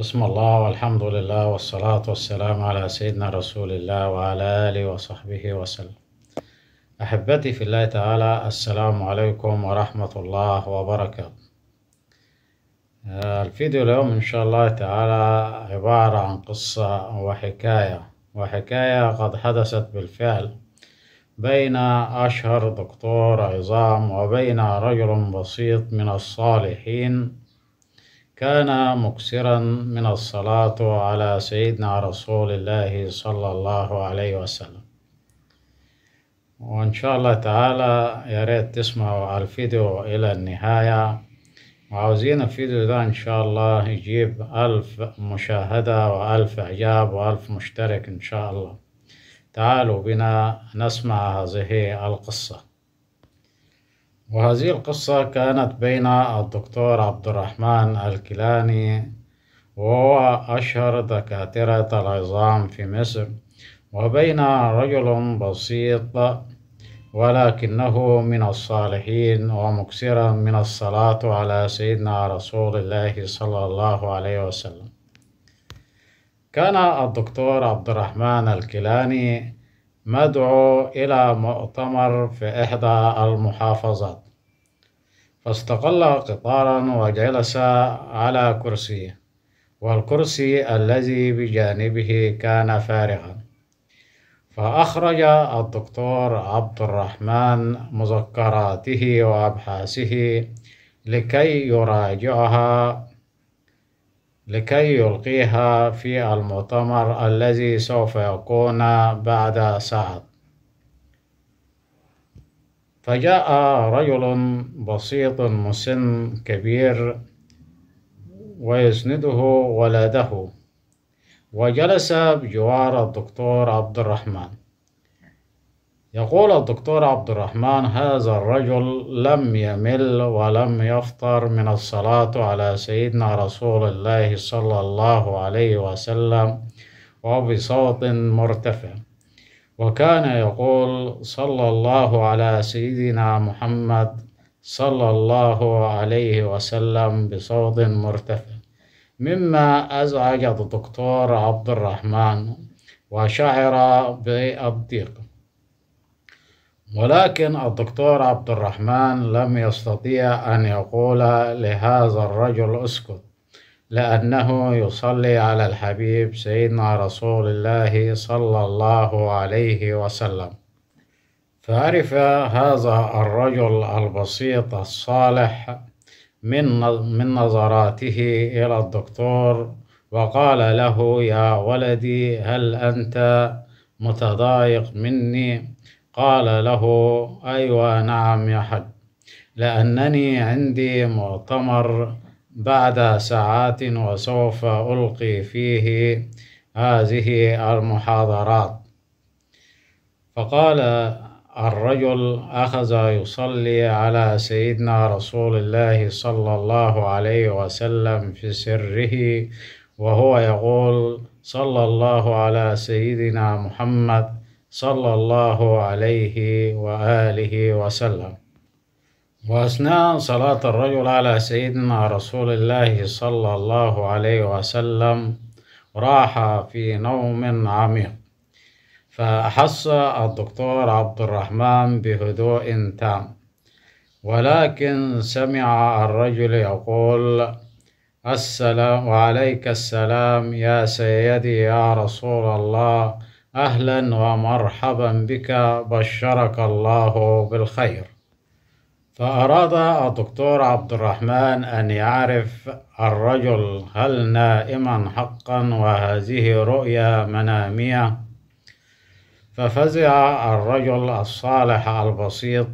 بسم الله والحمد لله والصلاة والسلام على سيدنا رسول الله وعلى آله وصحبه وسلم أحبتي في الله تعالى السلام عليكم ورحمة الله وبركاته الفيديو اليوم إن شاء الله تعالى عبارة عن قصة وحكاية وحكاية قد حدثت بالفعل بين أشهر دكتور عظام وبين رجل بسيط من الصالحين كان مكسرا من الصلاة على سيدنا رسول الله صلى الله عليه وسلم وإن شاء الله تعالى يا ريت تسمعوا الفيديو إلى النهاية وعاوزين الفيديو ده إن شاء الله يجيب ألف مشاهدة وألف إعجاب وألف مشترك إن شاء الله تعالوا بنا نسمع هذه القصة وهذه القصة كانت بين الدكتور عبد الرحمن الكيلاني وهو أشهر دكاترة العظام في مصر وبين رجل بسيط ولكنه من الصالحين ومكسرا من الصلاة على سيدنا رسول الله صلى الله عليه وسلم كان الدكتور عبد الرحمن الكيلاني مدعو إلى مؤتمر في إحدى المحافظات فاستقل قطارا وجلس على كرسي والكرسي الذي بجانبه كان فارغا فأخرج الدكتور عبد الرحمن مذكراته وأبحاثه لكي يراجعها لكي يلقيها في المؤتمر الذي سوف يكون بعد ساعة فجاء رجل بسيط مسن كبير ويسنده ولده وجلس بجوار الدكتور عبد الرحمن يقول الدكتور عبد الرحمن هذا الرجل لم يمل ولم يفطر من الصلاة على سيدنا رسول الله صلى الله عليه وسلم وبصوت مرتفع وكان يقول صلى الله على سيدنا محمد صلى الله عليه وسلم بصوت مرتفع مما أزعج الدكتور عبد الرحمن وشعر بالضيق ولكن الدكتور عبد الرحمن لم يستطيع أن يقول لهذا الرجل اسكت لأنه يصلي على الحبيب سيدنا رسول الله صلى الله عليه وسلم فعرف هذا الرجل البسيط الصالح من من نظراته إلى الدكتور وقال له يا ولدي هل أنت متضايق مني قال له أيوة نعم يا حج لأنني عندي مؤتمر بعد ساعات وسوف ألقي فيه هذه المحاضرات فقال الرجل أخذ يصلي على سيدنا رسول الله صلى الله عليه وسلم في سره وهو يقول صلى الله على سيدنا محمد صلى الله عليه وآله وسلم وأثناء صلاة الرجل على سيدنا رسول الله صلى الله عليه وسلم راح في نوم عميق فأحس الدكتور عبد الرحمن بهدوء تام ولكن سمع الرجل يقول السلام وعليك السلام يا سيدي يا رسول الله أهلا ومرحبا بك بشرك الله بالخير فأراد الدكتور عبد الرحمن أن يعرف الرجل هل نائما حقا وهذه رؤيا منامية ففزع الرجل الصالح البسيط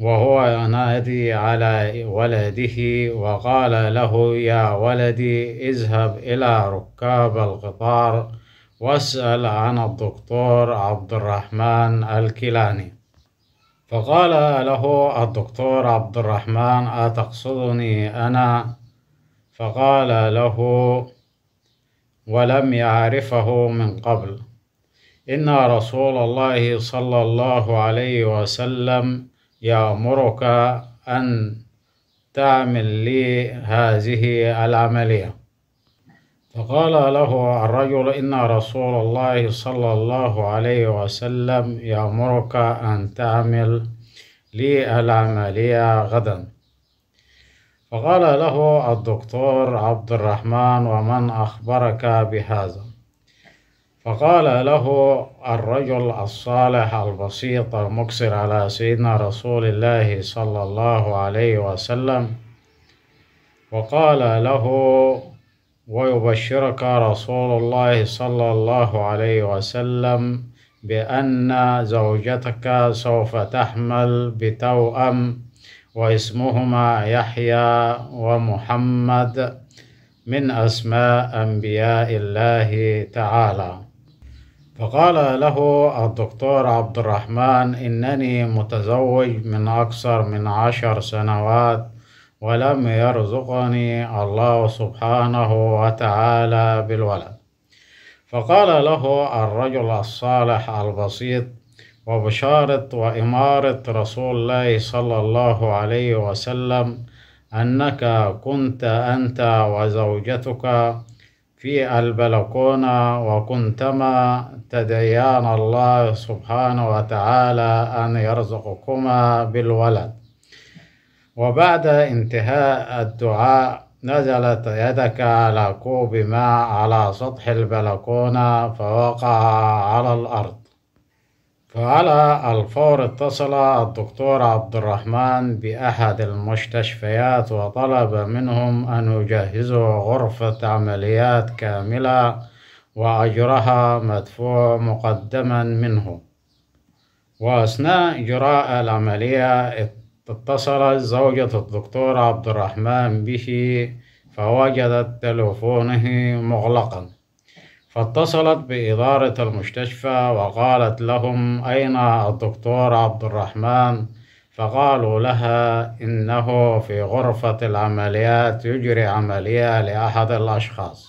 وهو ينادي على ولده وقال له يا ولدي اذهب إلى ركاب القطار واسأل عن الدكتور عبد الرحمن الكيلاني فقال له الدكتور عبد الرحمن أتقصدني أنا فقال له ولم يعرفه من قبل إن رسول الله صلى الله عليه وسلم يأمرك أن تعمل لي هذه العملية فقال له الرجل إن رسول الله صلى الله عليه وسلم يأمرك أن تعمل لي العملية غدا فقال له الدكتور عبد الرحمن ومن أخبرك بهذا فقال له الرجل الصالح البسيط المكسر على سيدنا رسول الله صلى الله عليه وسلم وقال له ويبشرك رسول الله صلى الله عليه وسلم بأن زوجتك سوف تحمل بتوأم واسمهما يحيى ومحمد من أسماء أنبياء الله تعالى فقال له الدكتور عبد الرحمن إنني متزوج من أكثر من عشر سنوات ولم يرزقني الله سبحانه وتعالى بالولد فقال له الرجل الصالح البسيط وبشارة وإمارة رسول الله صلى الله عليه وسلم أنك كنت أنت وزوجتك في البلكونة وكنتما تدعيان الله سبحانه وتعالى أن يرزقكما بالولد وبعد انتهاء الدعاء نزلت يدك على كوب ماء على سطح البلكونة فوقع على الأرض فعلى الفور اتصل الدكتور عبد الرحمن بأحد المستشفيات وطلب منهم أن يجهزوا غرفة عمليات كاملة وأجرها مدفوع مقدما منه وأثناء إجراء العملية اتصلت زوجة الدكتور عبد الرحمن به فوجدت تلفونه مغلقا فاتصلت بإدارة المستشفى وقالت لهم أين الدكتور عبد الرحمن فقالوا لها إنه في غرفة العمليات يجري عملية لأحد الأشخاص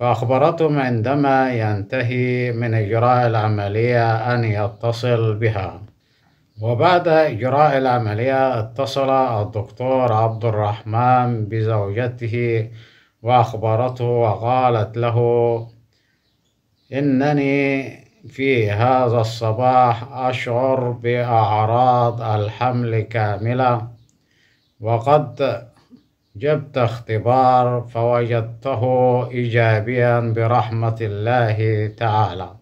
فأخبرتهم عندما ينتهي من إجراء العملية أن يتصل بها وبعد إجراء العملية اتصل الدكتور عبد الرحمن بزوجته وأخبرته وقالت له إنني في هذا الصباح أشعر بأعراض الحمل كاملة وقد جبت اختبار فوجدته إيجابيا برحمة الله تعالى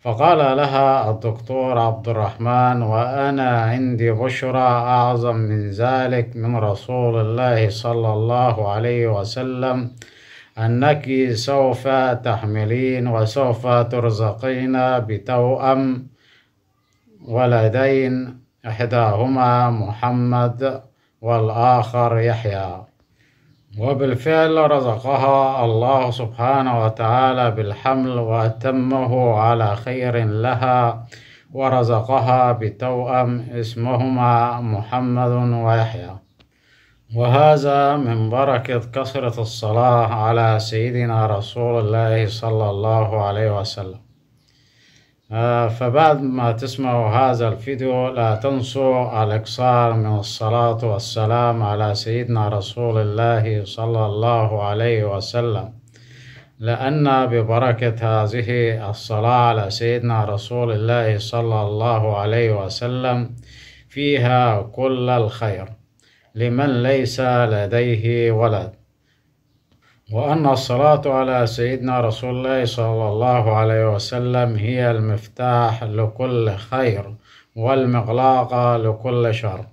فقال لها الدكتور عبد الرحمن وأنا عندي بشرى أعظم من ذلك من رسول الله صلى الله عليه وسلم أنك سوف تحملين وسوف ترزقين بتوأم ولدين إحداهما محمد والآخر يحيى وبالفعل رزقها الله سبحانه وتعالى بالحمل وأتمه على خير لها ورزقها بتوأم اسمهما محمد ويحيى وهذا من بركة كثرة الصلاة على سيدنا رسول الله صلى الله عليه وسلم آه، فبعد ما تسمعوا هذا الفيديو لا تنسوا الاقصار من الصلاة والسلام على سيدنا رسول الله صلى الله عليه وسلم لأن ببركة هذه الصلاة على سيدنا رسول الله صلى الله عليه وسلم فيها كل الخير لمن ليس لديه ولد وأن الصلاة على سيدنا رسول الله صلى الله عليه وسلم هي المفتاح لكل خير والمغلاق لكل شر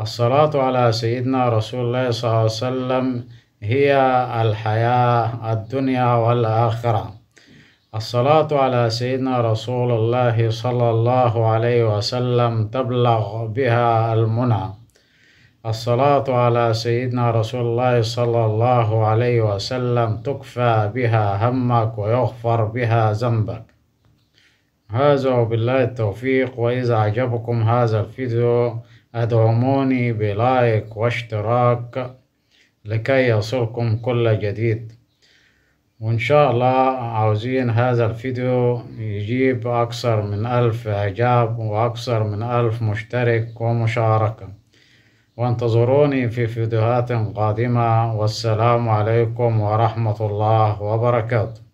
الصلاة على سيدنا رسول الله صلى الله عليه وسلم هي الحياة الدنيا والآخرة الصلاة على سيدنا رسول الله صلى الله عليه وسلم تبلغ بها المنى الصلاة على سيدنا رسول الله صلى الله عليه وسلم تكفى بها همك ويغفر بها ذنبك هذا وبالله التوفيق وإذا أعجبكم هذا الفيديو أدعموني بلايك واشتراك لكي يصلكم كل جديد وإن شاء الله عاوزين هذا الفيديو يجيب أكثر من ألف إعجاب وأكثر من ألف مشترك ومشاركة وانتظروني في فيديوهات قادمة والسلام عليكم ورحمة الله وبركاته